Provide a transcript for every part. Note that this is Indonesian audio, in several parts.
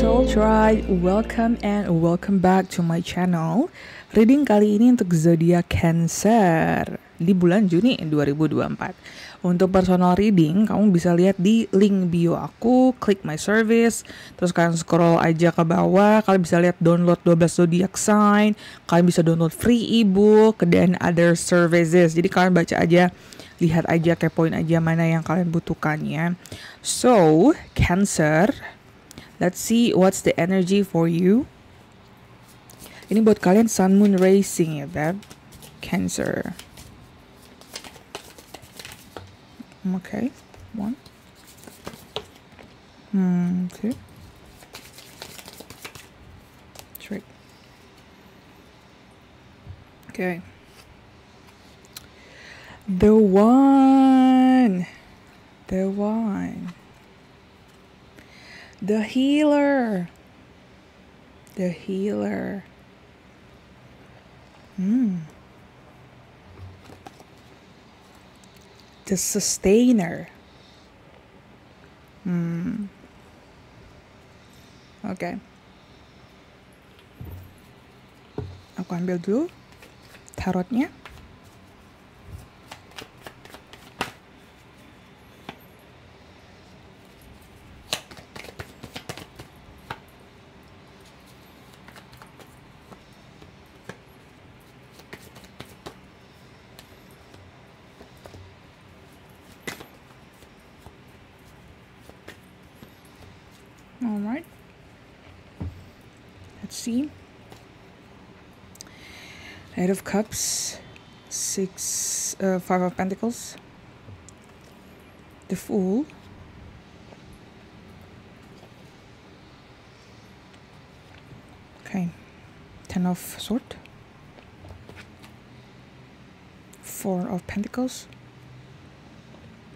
Soul Tribe, welcome and welcome back to my channel. Reading kali ini untuk zodiak Cancer di bulan Juni 2024. Untuk personal reading, kamu bisa lihat di link bio aku, klik my service, terus kalian scroll aja ke bawah, kalian bisa lihat download 12 zodiak sign, kalian bisa download free ebook dan other services. Jadi kalian baca aja lihat aja kepoin aja mana yang kalian butuhkan ya. So, Cancer Let's see what's the energy for you. Ini buat kalian Sun Moon Racing ya, Beb. Cancer. Hmm, okay, one. Hmm, two. Three. Okay. The one. The one the healer. The healer. Mm. The sustainer. Mm. Okay. Aku ambil dulu tarotnya. all right let's see eight of cups six uh, five of pentacles the fool okay ten of sword four of pentacles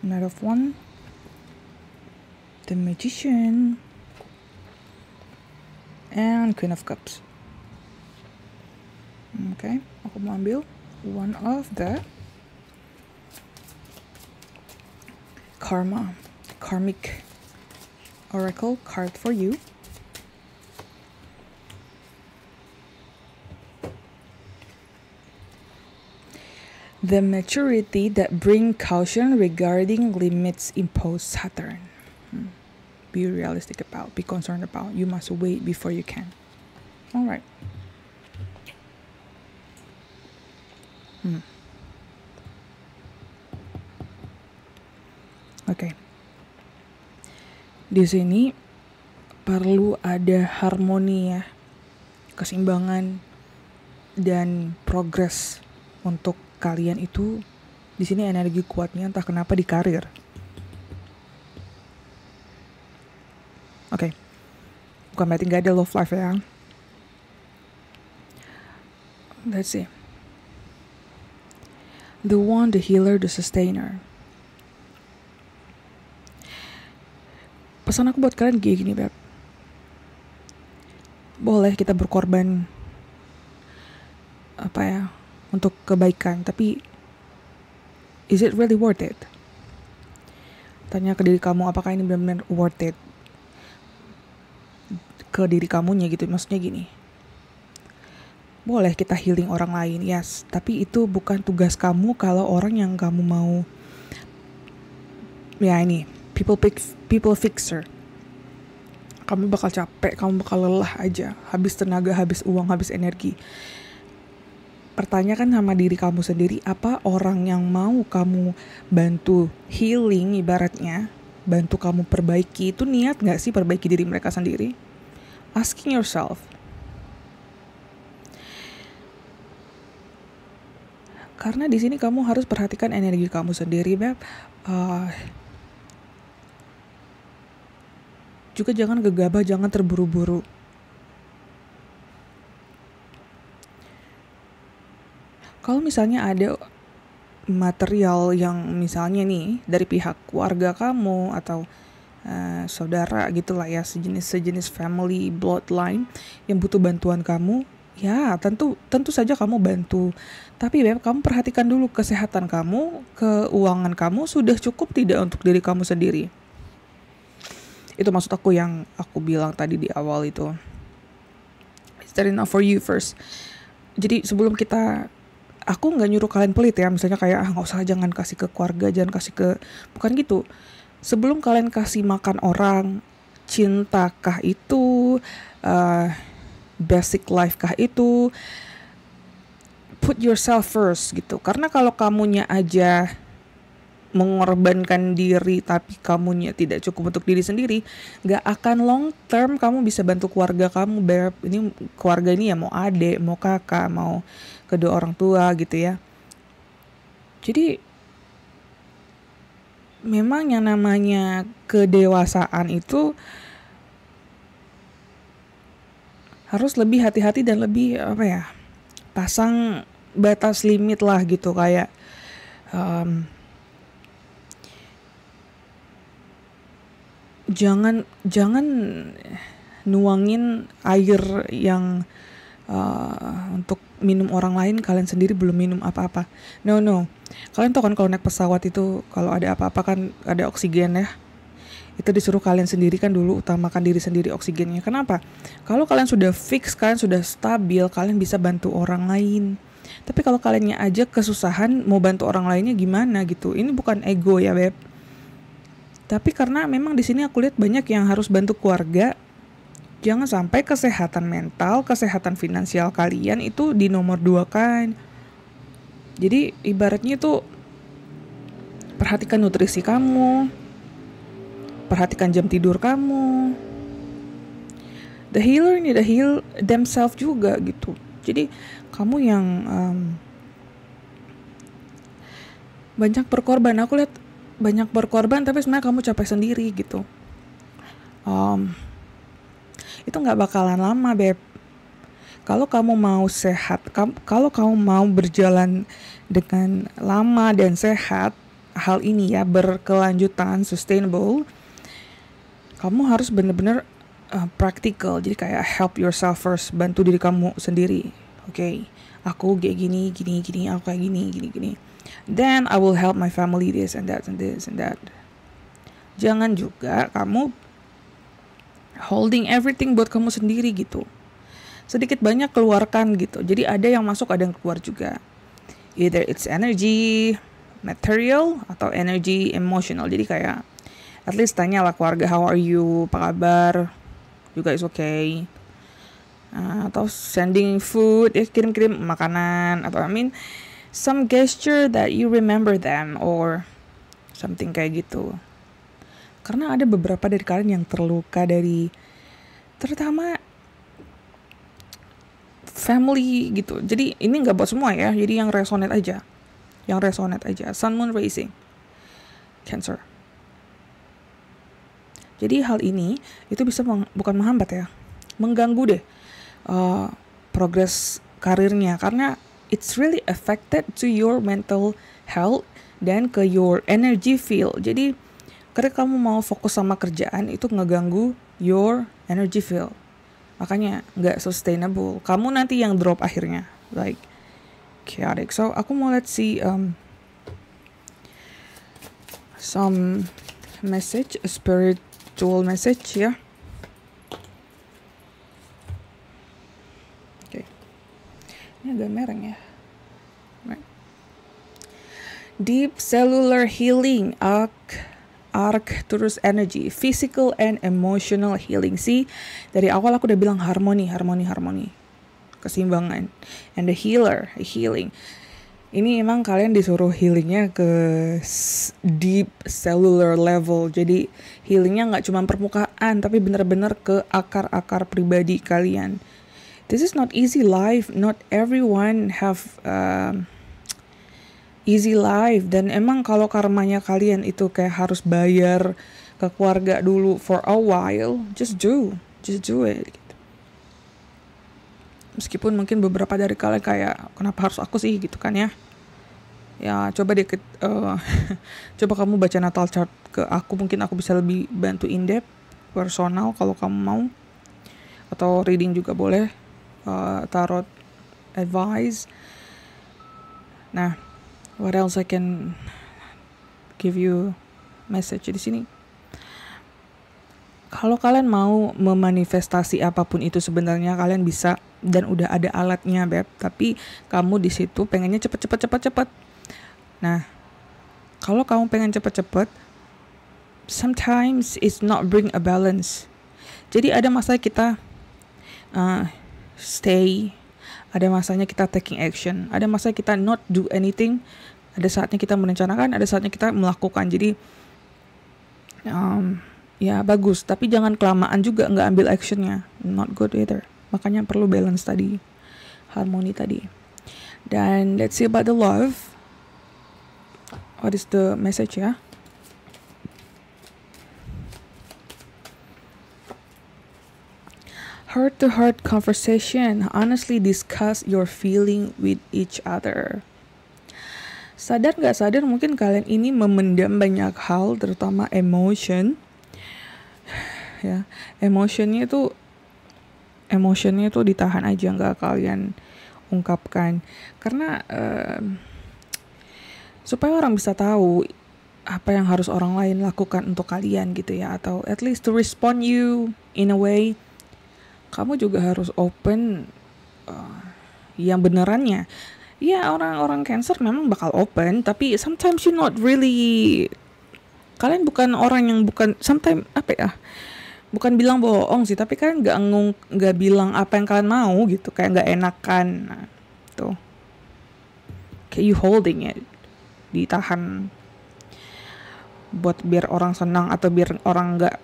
knight of one the magician and queen of cups okay aku mau ambil one of the karma karmic oracle card for you the maturity that bring caution regarding limits imposed Saturn. be realistic about, be concerned about. You must wait before you can. All right. Hmm. Oke. Okay. Di sini perlu ada harmoni ya. Keseimbangan dan progres untuk kalian itu di sini energi kuatnya entah kenapa di karir Oke. Okay. Bukan berarti gak ada love life ya. Let's see. The one, the healer, the sustainer. Pesan aku buat kalian kayak gini, Beb. Boleh kita berkorban apa ya untuk kebaikan, tapi is it really worth it? Tanya ke diri kamu apakah ini benar-benar worth it? ke diri kamunya gitu maksudnya gini boleh kita healing orang lain yes tapi itu bukan tugas kamu kalau orang yang kamu mau ya ini people fix people fixer kamu bakal capek kamu bakal lelah aja habis tenaga habis uang habis energi pertanyakan sama diri kamu sendiri apa orang yang mau kamu bantu healing ibaratnya bantu kamu perbaiki itu niat nggak sih perbaiki diri mereka sendiri asking yourself karena di sini kamu harus perhatikan energi kamu sendiri beb uh, juga jangan gegabah jangan terburu-buru kalau misalnya ada material yang misalnya nih dari pihak keluarga kamu atau uh, saudara gitulah ya sejenis sejenis family bloodline yang butuh bantuan kamu ya tentu tentu saja kamu bantu tapi beb kamu perhatikan dulu kesehatan kamu keuangan kamu sudah cukup tidak untuk diri kamu sendiri itu maksud aku yang aku bilang tadi di awal itu is that enough for you first jadi sebelum kita aku nggak nyuruh kalian pelit ya misalnya kayak ah nggak usah jangan kasih ke keluarga jangan kasih ke bukan gitu sebelum kalian kasih makan orang, cintakah itu, uh, basic life kah itu, put yourself first gitu. Karena kalau kamunya aja mengorbankan diri tapi kamunya tidak cukup untuk diri sendiri gak akan long term kamu bisa bantu keluarga kamu Beb. ini keluarga ini ya mau adik mau kakak mau kedua orang tua gitu ya jadi memang yang namanya kedewasaan itu harus lebih hati-hati dan lebih apa ya pasang batas limit lah gitu kayak um, jangan jangan nuangin air yang uh, untuk minum orang lain kalian sendiri belum minum apa-apa no no kalian tau kan kalau naik pesawat itu kalau ada apa-apa kan ada oksigen ya itu disuruh kalian sendiri kan dulu utamakan diri sendiri oksigennya kenapa kalau kalian sudah fix kalian sudah stabil kalian bisa bantu orang lain tapi kalau kaliannya aja kesusahan mau bantu orang lainnya gimana gitu ini bukan ego ya beb tapi karena memang di sini aku lihat banyak yang harus bantu keluarga jangan sampai kesehatan mental kesehatan finansial kalian itu di nomor dua kan jadi ibaratnya itu perhatikan nutrisi kamu, perhatikan jam tidur kamu. The healer ini the heal themselves juga gitu. Jadi kamu yang um, banyak berkorban, aku lihat banyak berkorban tapi sebenarnya kamu capek sendiri gitu. Um, itu nggak bakalan lama beb kalau kamu mau sehat kalau kamu mau berjalan dengan lama dan sehat hal ini ya berkelanjutan sustainable kamu harus benar-benar uh, practical jadi kayak help yourself first bantu diri kamu sendiri oke okay? aku kayak gini gini gini aku kayak gini gini gini then I will help my family this and that and this and that jangan juga kamu holding everything buat kamu sendiri gitu sedikit banyak keluarkan gitu. Jadi ada yang masuk, ada yang keluar juga. Either it's energy material atau energy emotional. Jadi kayak at least tanya lah keluarga how are you, apa kabar, juga is okay. Uh, atau sending food, ya kirim-kirim makanan atau I mean some gesture that you remember them or something kayak gitu. Karena ada beberapa dari kalian yang terluka dari terutama family gitu. Jadi ini nggak buat semua ya. Jadi yang resonate aja, yang resonate aja. Sun Moon Rising, Cancer. Jadi hal ini itu bisa meng, bukan menghambat ya, mengganggu deh uh, progres karirnya karena it's really affected to your mental health dan ke your energy field. Jadi ketika kamu mau fokus sama kerjaan itu ngeganggu your energy field makanya nggak sustainable kamu nanti yang drop akhirnya like chaotic so aku mau let's see um, some message a spiritual message ya yeah. oke okay. ini agak mereng ya right. deep cellular healing oke okay terus Energy, Physical and Emotional Healing. See, dari awal aku udah bilang harmoni, harmoni, harmoni. Keseimbangan. And the healer, healing. Ini emang kalian disuruh healingnya ke deep cellular level. Jadi healingnya nggak cuma permukaan, tapi bener-bener ke akar-akar pribadi kalian. This is not easy life. Not everyone have... Uh, easy life dan emang kalau karmanya kalian itu kayak harus bayar ke keluarga dulu for a while just do just do it gitu. meskipun mungkin beberapa dari kalian kayak kenapa harus aku sih gitu kan ya ya coba deket, uh, eh, coba kamu baca natal chart ke aku mungkin aku bisa lebih bantu in depth personal kalau kamu mau atau reading juga boleh uh, tarot advice nah what else I can give you message di sini kalau kalian mau memanifestasi apapun itu sebenarnya kalian bisa dan udah ada alatnya beb tapi kamu di situ pengennya cepet cepet cepet cepet nah kalau kamu pengen cepet cepet sometimes it's not bring a balance jadi ada masa kita uh, stay ada masanya kita taking action ada masa kita not do anything ada saatnya kita merencanakan ada saatnya kita melakukan jadi um, ya bagus tapi jangan kelamaan juga nggak ambil actionnya not good either makanya perlu balance tadi harmoni tadi dan let's see about the love what is the message ya heart to heart conversation honestly discuss your feeling with each other sadar nggak sadar mungkin kalian ini memendam banyak hal terutama emotion ya emotionnya itu emotionnya itu ditahan aja nggak kalian ungkapkan karena uh, supaya orang bisa tahu apa yang harus orang lain lakukan untuk kalian gitu ya atau at least to respond you in a way kamu juga harus open uh, yang benerannya ya orang-orang Cancer memang bakal open, tapi sometimes you not really kalian bukan orang yang bukan sometimes apa ya? Bukan bilang bohong sih, tapi kalian nggak ngung nggak bilang apa yang kalian mau gitu, kayak nggak enakan. Nah, tuh. Gitu. Kayak you holding it. Ditahan buat biar orang senang atau biar orang nggak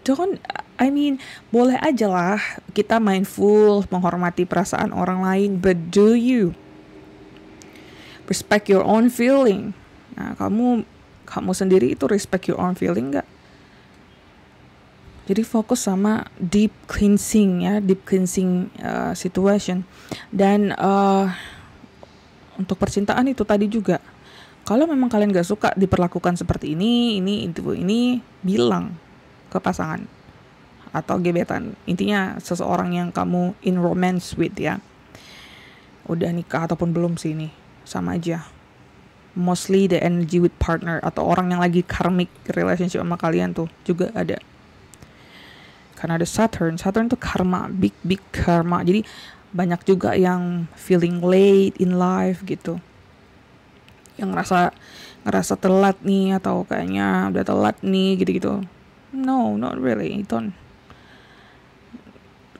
don't I mean boleh aja lah kita mindful menghormati perasaan orang lain but do you respect your own feeling nah kamu kamu sendiri itu respect your own feeling nggak jadi fokus sama deep cleansing ya deep cleansing uh, situation dan uh, untuk percintaan itu tadi juga kalau memang kalian gak suka diperlakukan seperti ini, ini, itu, ini, bilang ke pasangan atau gebetan. Intinya seseorang yang kamu in romance with ya. Udah nikah ataupun belum sih ini sama aja mostly the energy with partner atau orang yang lagi karmic relationship sama kalian tuh juga ada karena ada Saturn Saturn tuh karma big big karma jadi banyak juga yang feeling late in life gitu yang ngerasa ngerasa telat nih atau kayaknya udah telat nih gitu-gitu no not really don't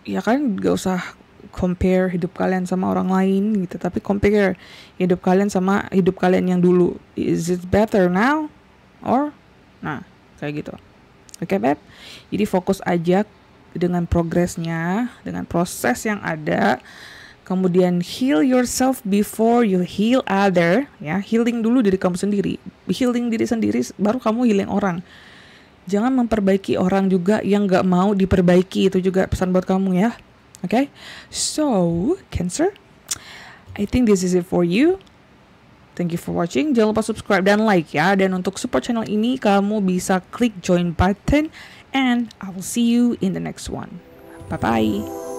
ya kan gak usah compare hidup kalian sama orang lain gitu tapi compare hidup kalian sama hidup kalian yang dulu is it better now or nah kayak gitu oke okay, beb jadi fokus aja dengan progresnya dengan proses yang ada kemudian heal yourself before you heal other ya healing dulu diri kamu sendiri healing diri sendiri baru kamu healing orang jangan memperbaiki orang juga yang nggak mau diperbaiki itu juga pesan buat kamu ya okay so cancer I think this is it for you Thank you for watching. Jangan lupa subscribe dan like ya. Dan untuk support channel ini kamu bisa klik join button and I will see you in the next one. Bye bye.